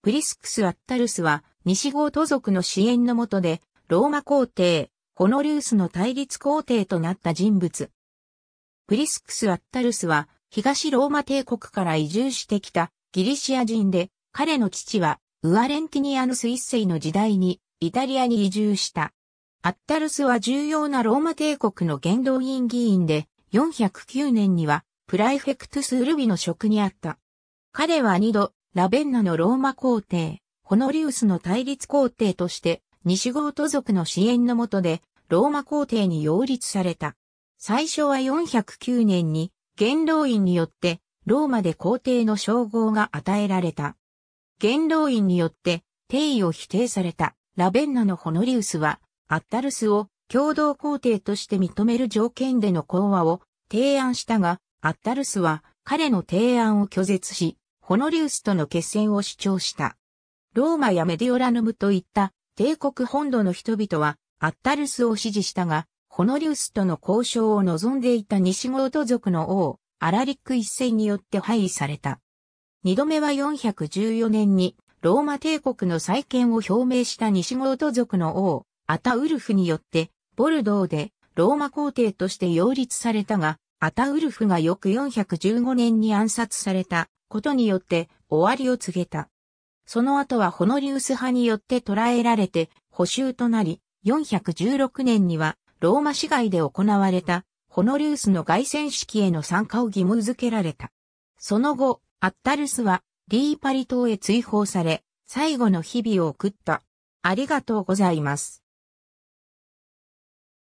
プリスクス・アッタルスは、西郷都族の支援のもとで、ローマ皇帝、ホノリウスの対立皇帝となった人物。プリスクス・アッタルスは、東ローマ帝国から移住してきたギリシア人で、彼の父は、ウアレンティニアヌス一世の時代に、イタリアに移住した。アッタルスは重要なローマ帝国の元老院議員で、409年には、プライフェクトゥス・ウルビの職にあった。彼は二度、ラベンナのローマ皇帝、ホノリウスの対立皇帝として、西ゴート族の支援のもとで、ローマ皇帝に擁立された。最初は409年に、元老院によって、ローマで皇帝の称号が与えられた。元老院によって、定位を否定された、ラベンナのホノリウスは、アッタルスを共同皇帝として認める条件での講和を提案したが、アッタルスは彼の提案を拒絶し、ホノリウスとの決戦を主張した。ローマやメディオラヌムといった帝国本土の人々はアッタルスを支持したが、ホノリウスとの交渉を望んでいた西ゴート族の王、アラリック一世によって廃位された。二度目は414年にローマ帝国の再建を表明した西ゴート族の王、アタウルフによって、ボルドーでローマ皇帝として擁立されたが、アタウルフが翌415年に暗殺されたことによって終わりを告げた。その後はホノリウス派によって捕らえられて補修となり、416年にはローマ市街で行われたホノリウスの凱旋式への参加を義務付けられた。その後、アッタルスはリーパリ島へ追放され、最後の日々を送った。ありがとうございます。